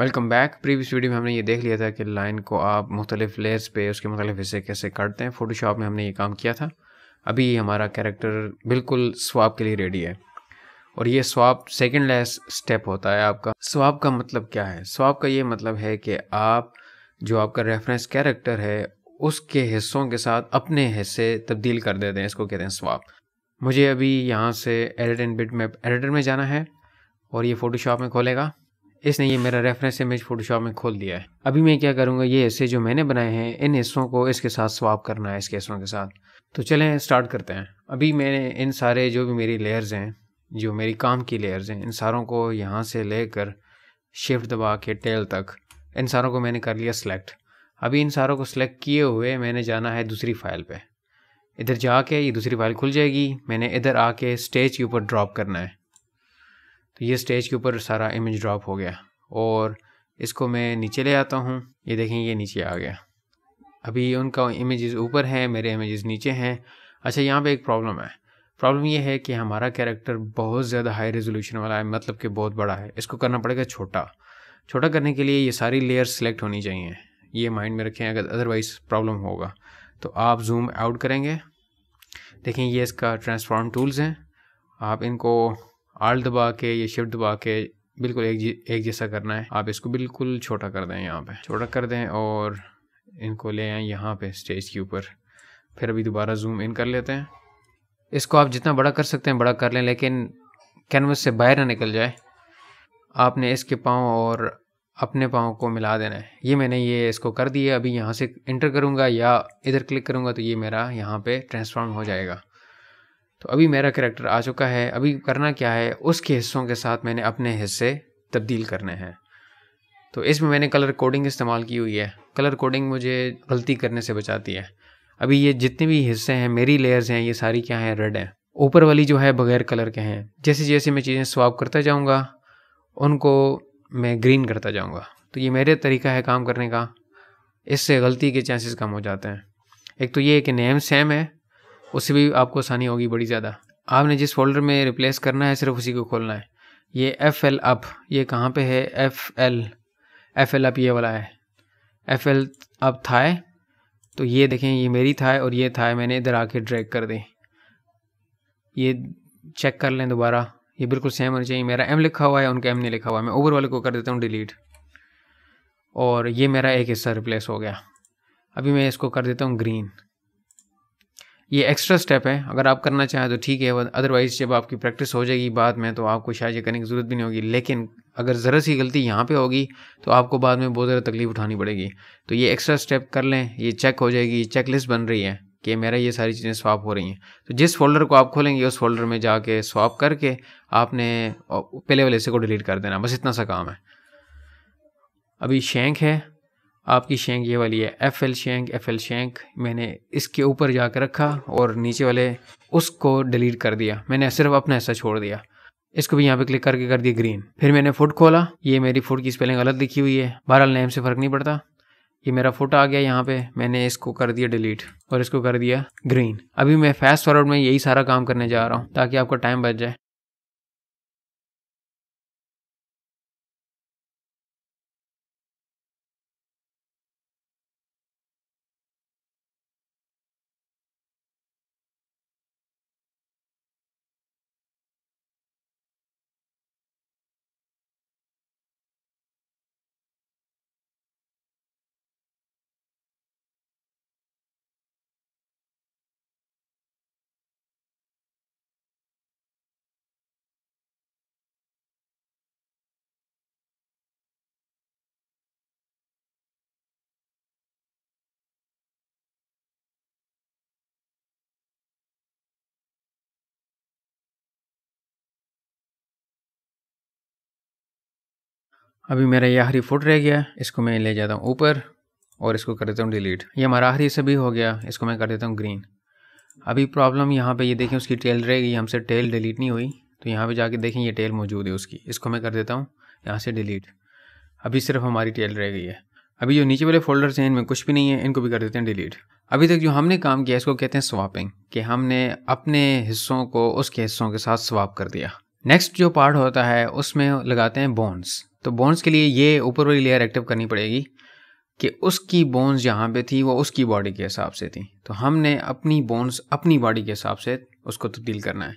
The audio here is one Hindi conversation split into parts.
वेलकम बैक प्रीवियस वीडियो में हमने ये देख लिया था कि लाइन को आप मुख्तलिफ लेयर्स पे उसके मुख्तलिफ हिस्से कैसे काटते हैं फोटोशॉप में हमने ये काम किया था अभी हमारा कैरेक्टर बिल्कुल स्वाप के लिए रेडी है और ये स्वाप सेकेंड लेस स्टेप होता है आपका स्वाप का मतलब क्या है स्वाप का ये मतलब है कि आप जो आपका रेफरेंस कैरेक्टर है उसके हिस्सों के साथ अपने हिस्से तब्दील कर देते हैं इसको कहते हैं स्वाप मुझे अभी यहाँ से edit and bitmap editor में जाना है और ये फ़ोटोशॉप में खोलेगा इसने ये मेरा रेफरेंस इमेज फोटोशॉप में खोल दिया है अभी मैं क्या करूँगा ये हिस्से जो मैंने बनाए हैं इन हिस्सों को इसके साथ स्वाप करना है इसके हिस्सों के साथ तो चलें स्टार्ट करते हैं अभी मैंने इन सारे जो भी मेरी लेयर्स हैं जो मेरी काम की लेयर्स हैं इन सारों को यहाँ से लेकर शिफ्ट दबा के टेल तक इन सारों को मैंने कर लिया सेलेक्ट अभी इन सारों को सिलेक्ट किए हुए मैंने जाना है दूसरी फाइल पे इधर जाके ये दूसरी फाइल खुल जाएगी मैंने इधर आके स्टेज के ऊपर ड्रॉप करना है तो ये स्टेज के ऊपर सारा इमेज ड्रॉप हो गया और इसको मैं नीचे ले आता हूँ ये देखें ये नीचे आ गया अभी उनका इमेजेस ऊपर हैं मेरे इमेजेस नीचे हैं अच्छा यहाँ पे एक प्रॉब्लम है प्रॉब्लम ये है कि हमारा कैरेक्टर बहुत ज़्यादा हाई रेजोल्यूशन वाला है मतलब कि बहुत बड़ा है इसको करना पड़ेगा छोटा छोटा करने के लिए ये सारी लेयर सेलेक्ट होनी चाहिए ये माइंड में रखें अगर अदरवाइज़ प्रॉब्लम होगा तो आप जूम आउट करेंगे देखें ये इसका ट्रांसफॉर्म टूल्स हैं आप इनको आल्ट दबा के या शिफ्ट दबा के बिल्कुल एक एक जैसा करना है आप इसको बिल्कुल छोटा कर दें यहाँ पे छोटा कर दें और इनको ले आए यहाँ पे स्टेज के ऊपर फिर अभी दोबारा जूम इन कर लेते हैं इसको आप जितना बड़ा कर सकते हैं बड़ा कर लें लेकिन कैनवस से बाहर ना निकल जाए आपने इसके पाँव और अपने पाँव को मिला देना है ये मैंने ये इसको कर दिया अभी यहाँ से इंटर करूँगा या इधर क्लिक करूँगा तो ये मेरा यहाँ पर ट्रांसफॉर्म हो जाएगा तो अभी मेरा करेक्टर आ चुका है अभी करना क्या है उसके हिस्सों के साथ मैंने अपने हिस्से तब्दील करने हैं तो इसमें मैंने कलर कोडिंग इस्तेमाल की हुई है कलर कोडिंग मुझे गलती करने से बचाती है अभी ये जितने भी हिस्से हैं मेरी लेयर्स हैं ये सारी क्या हैं रेड हैं ऊपर वाली जो है बगैर कलर के हैं जैसे जैसे मैं चीज़ें स्वाप करता जाऊँगा उनको मैं ग्रीन करता जाऊँगा तो ये मेरे तरीका है काम करने का इससे गलती के चांसेस कम हो जाते हैं एक तो ये कि नेम सेम है उससे भी आपको आसानी होगी बड़ी ज़्यादा आपने जिस फोल्डर में रिप्लेस करना है सिर्फ उसी को खोलना है ये एफ एल अप ये कहाँ पे है F L F L up ये वाला है एफ एल अप था है तो ये देखें ये मेरी था और ये था मैंने इधर आके ड्रैग कर दें ये चेक कर लें दोबारा ये बिल्कुल सेम होना चाहिए मेरा एम लिखा हुआ है उनका एम नहीं लिखा हुआ है मैं ऊबर वाले को कर देता हूँ डिलीट और ये मेरा एक हिस्सा रिप्लेस हो गया अभी मैं इसको कर देता हूँ ग्रीन ये एक्स्ट्रा स्टेप है अगर आप करना चाहें तो ठीक है अदरवाइज़ जब आपकी प्रैक्टिस हो जाएगी बाद में तो आपको शायद ये करने की ज़रूरत भी नहीं होगी लेकिन अगर ज़रा सी गलती यहाँ पे होगी तो आपको बाद में बहुत ज़्यादा तकलीफ उठानी पड़ेगी तो ये एक्स्ट्रा स्टेप कर लें ये चेक हो जाएगी चेक लिस्ट बन रही है कि मेरा ये सारी चीज़ें स्वाप हो रही हैं तो जिस फोल्डर को आप खोलेंगे उस फोल्डर में जाके स्वाप करके आपने पहले वाले से को डिलीट कर देना बस इतना सा काम है अभी शेंक है आपकी शेंक ये वाली है F L shank F L shank मैंने इसके ऊपर कर रखा और नीचे वाले उसको डिलीट कर दिया मैंने सिर्फ अपना हिस्सा छोड़ दिया इसको भी यहाँ पे क्लिक करके कर दिया ग्रीन फिर मैंने फुट खोला ये मेरी फुट की स्पेलिंग गलत लिखी हुई है बहरहाल नेम से फ़र्क नहीं पड़ता ये मेरा फुट आ गया यहाँ पे मैंने इसको कर दिया डिलीट और इसको कर दिया ग्रीन अभी मैं फास्ट फॉरवर्ड में यही सारा काम करने जा रहा हूँ ताकि आपका टाइम बच जाए अभी मेरा ये आखिरी फुट रह गया इसको मैं ले जाता हूँ ऊपर और इसको कर देता हूँ डिलीट ये हमारा आखिरी से भी हो गया इसको मैं कर देता हूँ ग्रीन अभी प्रॉब्लम यहाँ पे ये देखें उसकी टेल रह गई हमसे टेल डिलीट नहीं हुई तो यहाँ पे जाके देखें ये टेल मौजूद है उसकी इसको मैं कर देता हूँ यहाँ से डिलीट अभी सिर्फ हमारी टेल रह गई है अभी जो नीचे वाले फोल्डर्स हैं इनमें कुछ भी नहीं है इनको भी कर देते हैं डिलीट अभी तक जो हमने काम किया इसको कहते हैं स्वापिंग कि हमने अपने हिस्सों को उसके हिस्सों के साथ स्वाप कर दिया नेक्स्ट जो पार्ट होता है उसमें लगाते हैं बोन्स तो बोन्स के लिए ये ऊपर वाली लेयर एक्टिव करनी पड़ेगी कि उसकी बोन्स यहाँ पे थी वो उसकी बॉडी के हिसाब से थी तो हमने अपनी बोन्स अपनी बॉडी के हिसाब से उसको तब्दील तो करना है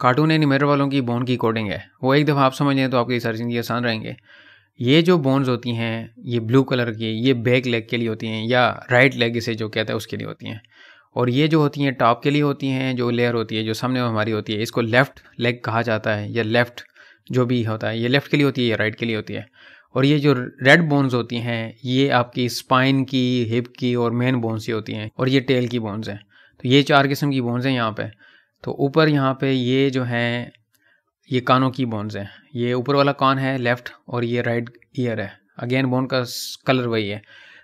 कार्टून एनिमेटर वालों की बोन की कोडिंग है वो एक दफ़ा आप समझ लें तो आपकी सारी जिंदगी आसान रहेंगे ये जो बोन्स होती हैं ये ब्लू कलर की ये बैक लेग के लिए होती हैं या राइट लेग इसे जो कहते हैं उसके लिए होती हैं और ये जो होती हैं टॉप के लिए होती हैं जो लेयर होती है जो सामने हमारी होती है इसको लेफ़्ट लेग कहा जाता है या लेफ़्ट जो भी होता है ये लेफ़्ट के लिए होती है या राइट के लिए होती है और ये जो रेड बोन्स होती हैं ये आपकी स्पाइन की हिप की और मेन बोन्स ही होती हैं और ये टेल की बोन्स हैं तो ये चार किस्म की बोन्स हैं यहाँ पे तो ऊपर यहाँ पे ये जो हैं ये कानों की बोन्स हैं ये ऊपर वाला कान है लेफ़्ट और ये राइट ईयर है अगेन बोन का कलर वही है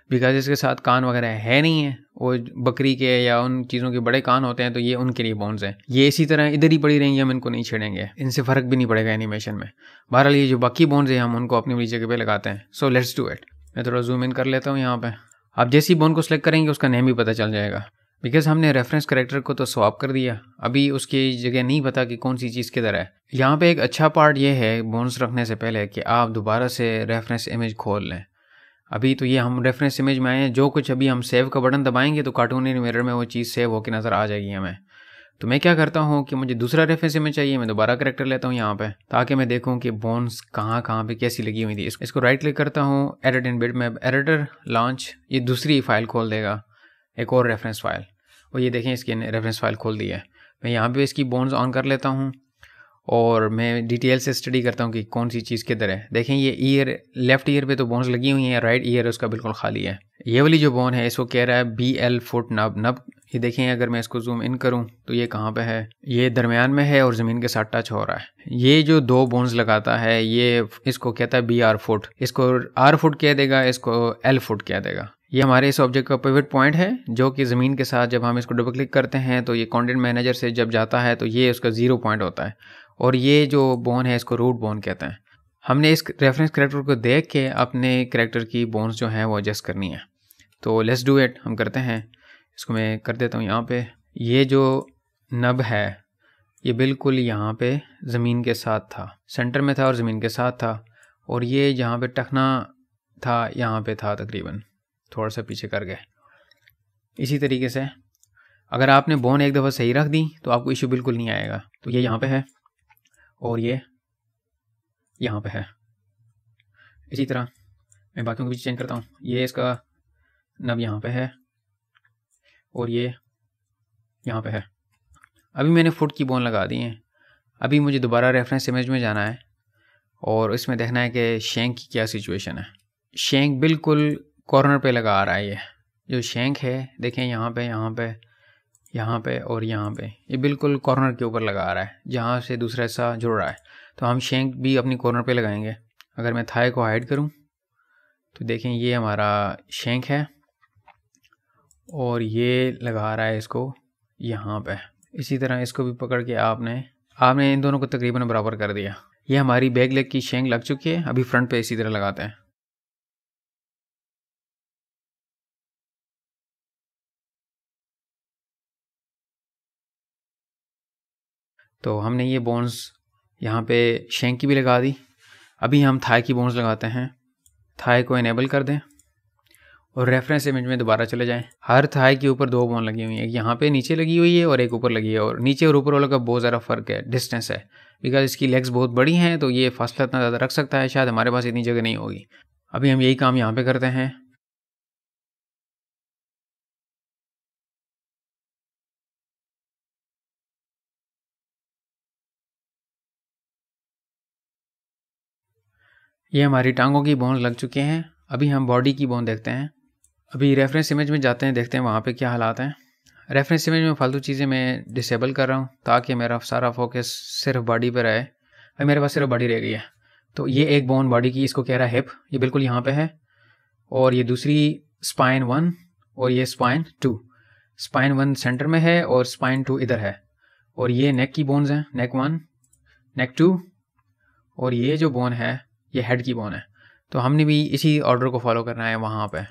बिकॉज इसके साथ कान वगैरह है नहीं है वो बकरी के या उन चीज़ों के बड़े कान होते हैं तो ये उनके लिए बोन्स हैं ये इसी तरह इधर ही पड़ी रहेंगी हम इनको नहीं छेड़ेंगे इनसे फ़र्क भी नहीं पड़ेगा एनिमेशन में बहरहाल ये जो बाकी बोन्स हैं हम उनको अपनी अपनी जगह पर लगाते हैं सो लेट्स डू इट मैं थोड़ा जूम इन कर लेता हूँ यहाँ पर आप जैसी बोन को सिलेक्ट करेंगे उसका नेम भी पता चल जाएगा बिकॉज हमने रेफरेंस करेक्टर को तो स्वाप कर दिया अभी उसकी जगह नहीं पता कि कौन सी चीज़ किधर है यहाँ पे एक अच्छा पार्ट ये है बोन्स रखने से पहले कि आप दोबारा से रेफरेंस इमेज खोल लें अभी तो ये हम रेफरेंस इमेज में आए हैं जो कुछ अभी हम सेव का बटन दबाएंगे तो कार्टून मिरर में वो चीज़ सेव होकर नज़र आ जाएगी हमें तो मैं क्या करता हूँ कि मुझे दूसरा रेफरेंस इमेज चाहिए मैं दोबारा करेक्टर लेता हूँ यहाँ पे ताकि मैं देखूँ कि बोन्स कहाँ कहाँ पे कैसी लगी हुई थी इसको राइट क्लिक करता हूँ edit in bitmap editor launch ये दूसरी फाइल खोल देगा एक और रेफरेंस फाइल और ये देखें इसकी रेफरेंस फाइल खोल दी है मैं यहाँ पर इसकी बोन्स ऑन कर लेता हूँ और मैं डिटेल से स्टडी करता हूँ कि कौन सी चीज़ किधर है देखें ये ईयर लेफ्ट ईयर पे तो बोन्स लगी हुई हैं राइट ईयर उसका बिल्कुल खाली है ये वाली जो बोन है इसको कह रहा है बी एल फुट नब नब ये देखें अगर मैं इसको जूम इन करूँ तो ये कहाँ पे है ये दरमियान में है और ज़मीन के साथ टच हो रहा है ये जो दो बोन्स लगाता है ये इसको कहता है बी आर फुट इसको आर फुट कह देगा इसको एल फुट कह देगा ये हमारे इस ऑब्जेक्ट का पिवट पॉइंट है जो कि ज़मीन के साथ जब हम इसको डबल क्लिक करते हैं तो ये कॉन्टेंट मैनेजर से जब जाता है तो ये उसका ज़ीरो पॉइंट होता है और ये जो बोन है इसको रूट बोन कहते हैं हमने इस रेफरेंस करेक्टर को देख के अपने करेक्टर की बोन्स जो हैं वो एडजस्ट करनी है तो लेट्स डू इट हम करते हैं इसको मैं कर देता हूँ यहाँ पे ये जो नब है ये बिल्कुल यहाँ पे ज़मीन के साथ था सेंटर में था और ज़मीन के साथ था और ये जहाँ पे टखना था यहाँ पे था तकरीबन थोड़ा सा पीछे कर गए इसी तरीके से अगर आपने बोन एक दफ़ा सही रख दी तो आपको इशू बिल्कुल नहीं आएगा तो ये यहाँ पे है और ये यहाँ पे है इसी तरह मैं बाकियों को भी चेंज करता हूँ ये इसका नब यहाँ पे है और ये यहाँ पे है अभी मैंने फुट की बोन लगा दी है अभी मुझे दोबारा रेफरेंस इमेज में जाना है और इसमें देखना है कि शेंक की क्या सिचुएशन है शेंक बिल्कुल कॉर्नर पे लगा आ रहा है ये जो शेंक है देखें यहाँ पे यहाँ पे यहाँ पे और यहाँ पे ये बिल्कुल कॉर्नर के ऊपर लगा रहा है जहाँ से दूसरा हिस्सा जुड़ रहा है तो हम शेंक भी अपनी कॉर्नर पे लगाएंगे अगर मैं थाई को हाइड करूँ तो देखें ये हमारा शेंक है और ये लगा रहा है इसको यहाँ पे इसी तरह इसको भी पकड़ के आपने आपने इन दोनों को तकरीबन बराबर कर दिया ये हमारी बैग लेग की शेंक लग चुकी है अभी फ्रंट पर इसी तरह लगाते हैं तो हमने ये बोन्स यहाँ पे शेंक की भी लगा दी अभी हम थाई की बोन्स लगाते हैं थाई को इनेबल कर दें और रेफरेंस इमेज में दोबारा चले जाएं हर थाई के ऊपर दो बोन लगी हुई है एक यहाँ पे नीचे लगी हुई है और एक ऊपर लगी है और नीचे और ऊपर वालों का बहुत ज़्यादा फ़र्क है डिस्टेंस है बिकॉज इसकी लेग्स बहुत बड़ी हैं तो ये फासला इतना ज़्यादा रख सकता है शायद हमारे पास इतनी जगह नहीं होगी अभी हम यही काम यहाँ पर करते हैं ये हमारी टांगों की बोन लग चुके हैं अभी हम बॉडी की बोन देखते हैं अभी रेफरेंस इमेज में जाते हैं देखते हैं वहाँ पे क्या हालात हैं रेफरेंस इमेज में फालतू चीज़ें मैं डिसेबल कर रहा हूँ ताकि मेरा सारा फोकस सिर्फ बॉडी पर रहे अभी मेरे पास सिर्फ बॉडी रह गई है तो ये एक बोन बॉडी की इसको कह रहा है हिप ये बिल्कुल यहाँ पर है और ये दूसरी स्पाइन वन और ये spine two spine one centre में है और स्पाइन टू इधर है और ये नेक की बोन्स हैं नेक वन नेक टू और ये जो बोन है ये हेड की बोन है तो हमने भी इसी ऑर्डर को फॉलो करना है वहाँ पे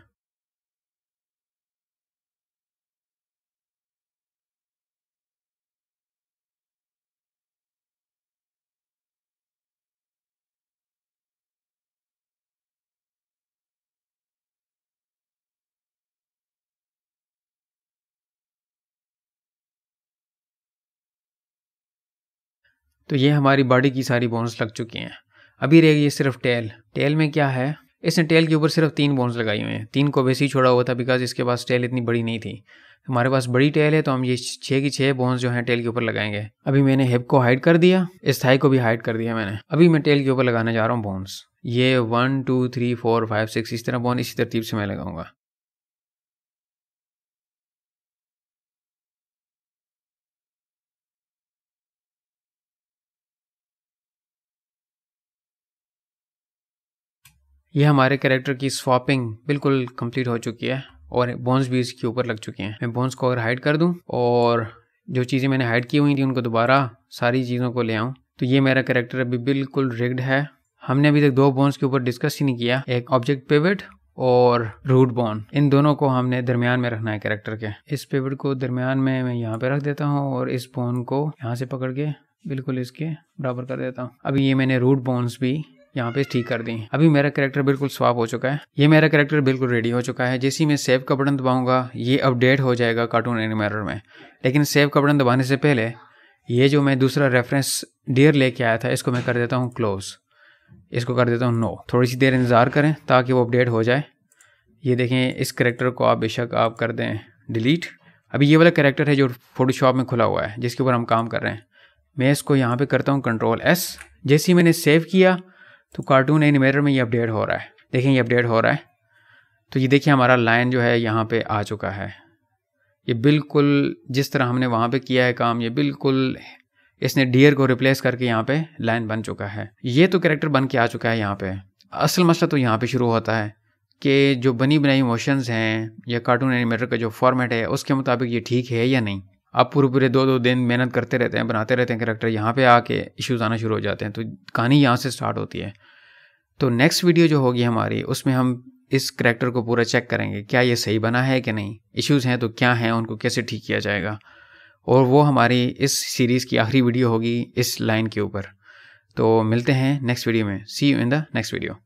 तो ये हमारी बॉडी की सारी बोन्स लग चुकी हैं अभी रहेगी सिर्फ टेल टेल में क्या है इसने टेल के ऊपर सिर्फ तीन बोन्स लगाई हुई हैं तीन को वैसे ही छोड़ा हुआ था बिकॉज इसके पास टेल इतनी बड़ी नहीं थी हमारे पास बड़ी टेल है तो हम ये छः की छः बोन्स जो है टेल के ऊपर लगाएंगे अभी मैंने हिप को हाइड कर दिया इस थाई को भी हाइड कर दिया मैंने अभी मैं टेल के ऊपर लगाने जा रहा हूँ बोन्स ये one two three four five six इस तरह बोन इसी तरतीब से मैं लगाऊंगा ये हमारे कैरेक्टर की स्वापिंग बिल्कुल कंप्लीट हो चुकी है और बोन्स भी इसके ऊपर लग चुके हैं मैं बोन्स को अगर हाइड कर दूं और जो चीज़ें मैंने हाइड की हुई थी उनको दोबारा सारी चीज़ों को ले आऊं तो ये मेरा कैरेक्टर अभी बिल्कुल रिग्ड है हमने अभी तक दो बोन्स के ऊपर डिस्कस ही नहीं किया एक ऑब्जेक्ट पेविट और रूट बोन इन दोनों को हमने दरमियान में रखना है कैरेक्टर के इस पेविट को दरमियान में मैं यहाँ पे रख देता हूँ और इस बोन को यहाँ से पकड़ के बिल्कुल इसके बराबर कर देता हूँ अभी ये मैंने रूट बोन्स भी यहाँ पे ठीक कर दी अभी मेरा करेक्टर बिल्कुल स्वाप हो चुका है ये मेरा करेक्टर बिल्कुल रेडी हो चुका है जैसे ही मैं सेव का बटन दबाऊंगा ये अपडेट हो जाएगा कार्टून एनिमेटर में लेकिन सेव का बटन दबाने से पहले ये जो मैं दूसरा रेफरेंस डियर लेके आया था इसको मैं कर देता हूँ क्लोज इसको कर देता हूँ नो थोड़ी सी देर इंतज़ार करें ताकि वो अपडेट हो जाए ये देखें इस करेक्टर को आप बेशक आप कर दें डिलीट अभी ये वाला करेक्टर है जो फोटोशॉप में खुला हुआ है जिसके ऊपर हम काम कर रहे हैं मैं इसको यहाँ पे करता हूँ कंट्रोल एस जैसे ही मैंने सेव किया तो कार्टून एनिमेटर में ये अपडेट हो रहा है देखें ये अपडेट हो रहा है तो ये देखिए हमारा लाइन जो है यहाँ पे आ चुका है ये बिल्कुल जिस तरह हमने वहाँ पे किया है काम ये बिल्कुल इसने डियर को रिप्लेस करके यहाँ पे लाइन बन चुका है ये तो करेक्टर बन के आ चुका है यहाँ पे असल मसला तो यहाँ पे शुरू होता है कि जो बनी बनाई मोशंस हैं या कार्टून एनिमेटर का जो फॉर्मेट है उसके मुताबिक ये ठीक है या नहीं आप पूरे पूरे दो दो दिन मेहनत करते रहते हैं बनाते रहते हैं करेक्टर यहाँ पे आके इश्यूज़ आना शुरू हो जाते हैं तो कहानी यहाँ से स्टार्ट होती है तो नेक्स्ट वीडियो जो होगी हमारी उसमें हम इस करेक्टर को पूरा चेक करेंगे क्या ये सही बना है कि नहीं इश्यूज़ हैं तो क्या हैं उनको कैसे ठीक किया जाएगा और वो हमारी इस सीरीज़ की आखिरी वीडियो होगी इस लाइन के ऊपर तो मिलते हैं नेक्स्ट वीडियो में see you in the next video